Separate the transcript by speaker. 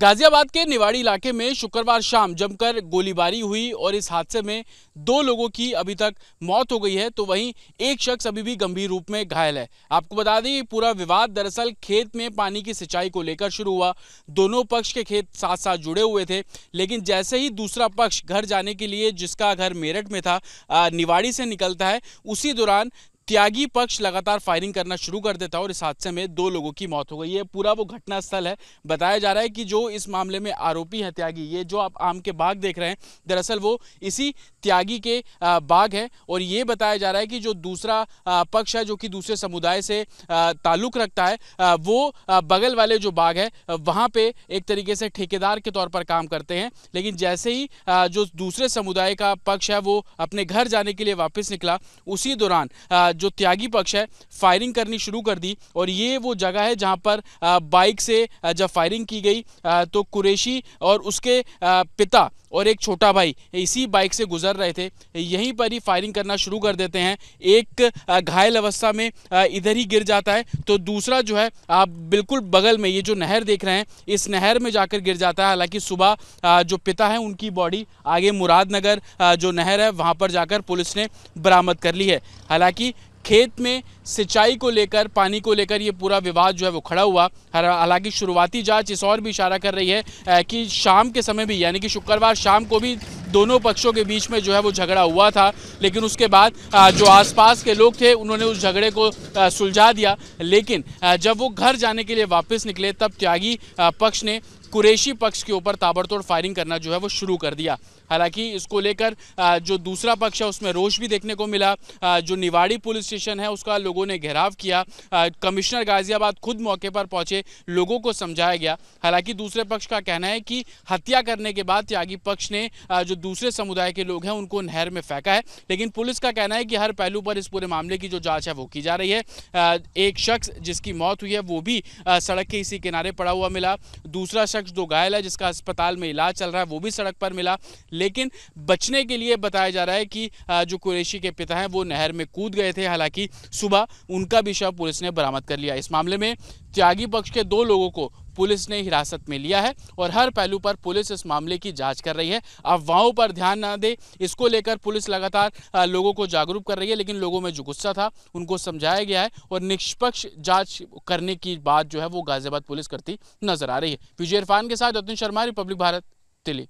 Speaker 1: गाजियाबाद के निवाड़ी इलाके में शुक्रवार शाम जमकर गोलीबारी हुई और इस हादसे में दो लोगों की अभी तक मौत हो गई है तो वहीं एक शख्स अभी भी गंभीर रूप में घायल है आपको बता दें पूरा विवाद दरअसल खेत में पानी की सिंचाई को लेकर शुरू हुआ दोनों पक्ष के खेत साथ साथ जुड़े हुए थे लेकिन जैसे ही दूसरा पक्ष घर जाने के लिए जिसका घर मेरठ में था निवाड़ी से निकलता है उसी दौरान त्यागी पक्ष लगातार फायरिंग करना शुरू कर देता है और इस हादसे में दो लोगों की मौत हो गई है पूरा वो घटनास्थल है बताया जा रहा है कि जो इस मामले में आरोपी है त्यागी ये जो आप आम के बाग देख रहे हैं दरअसल वो इसी त्यागी के बाग है और ये बताया जा रहा है कि जो दूसरा पक्ष है जो कि दूसरे समुदाय से ताल्लुक रखता है वो बगल वाले जो बाग है वहाँ पर एक तरीके से ठेकेदार के तौर पर काम करते हैं लेकिन जैसे ही जो दूसरे समुदाय का पक्ष है वो अपने घर जाने के लिए वापस निकला उसी दौरान जो त्यागी पक्ष है फायरिंग करनी शुरू कर दी और ये वो जगह है जहाँ पर बाइक से जब फायरिंग की गई तो कुरेशी और उसके पिता और एक छोटा भाई इसी बाइक से गुजर रहे थे यहीं पर ही फायरिंग करना शुरू कर देते हैं एक घायल अवस्था में इधर ही गिर जाता है तो दूसरा जो है आप बिल्कुल बगल में ये जो नहर देख रहे हैं इस नहर में जाकर गिर जाता है हालांकि सुबह जो पिता है उनकी बॉडी आगे मुरादनगर जो नहर है वहाँ पर जाकर पुलिस ने बरामद कर ली है हालांकि खेत में सिंचाई को लेकर पानी को लेकर ये पूरा विवाद जो है वो खड़ा हुआ हालांकि शुरुआती जांच इस और भी इशारा कर रही है कि शाम के समय भी यानी कि शुक्रवार शाम को भी दोनों पक्षों के बीच में जो है वो झगड़ा हुआ था लेकिन उसके बाद जो आसपास के लोग थे उन्होंने उस झगड़े को सुलझा दिया लेकिन जब वो घर जाने के लिए वापस निकले तब त्यागी पक्ष ने कुरेशी पक्ष के ऊपर ताबड़तोड़ फायरिंग करना जो है वो शुरू कर दिया हालांकि इसको लेकर जो दूसरा पक्ष है उसमें रोष भी देखने को मिला जो निवाड़ी पुलिस स्टेशन है उसका लोगों ने घेराव किया कमिश्नर गाजियाबाद खुद मौके पर पहुंचे लोगों को समझाया गया हालांकि दूसरे पक्ष का कहना है कि हत्या करने के बाद त्यागी पक्ष ने जो दूसरे समुदाय के लोग हैं उनको नहर में फेंका है लेकिन पुलिस का कहना है कि हर पहलू पर इस पूरे मामले की जो जांच है वो की जा रही है एक शख्स जिसकी मौत हुई है वो भी सड़क के इसी किनारे पड़ा हुआ मिला दूसरा शख्स जो घायल है जिसका अस्पताल में इलाज चल रहा है वो भी सड़क पर मिला लेकिन बचने के लिए बताया जा रहा है कि जो कुरेशी के पिता हैं वो नहर में कूद गए थे हालांकि सुबह उनका भी शव पुलिस ने बरामद कर लिया इस मामले में त्यागी पक्ष के दो लोगों को पुलिस ने हिरासत में लिया है और हर पहलू पर पुलिस इस मामले की जांच कर रही है अफवाहों पर ध्यान ना दे इसको लेकर पुलिस लगातार लोगों को जागरूक कर रही है लेकिन लोगों में जो गुस्सा था उनको समझाया गया है और निष्पक्ष जांच करने की बात जो है वो गाजियाबाद पुलिस करती नजर आ रही है विजय इरफान के साथ रतन शर्मा रिपब्लिक भारत दिल्ली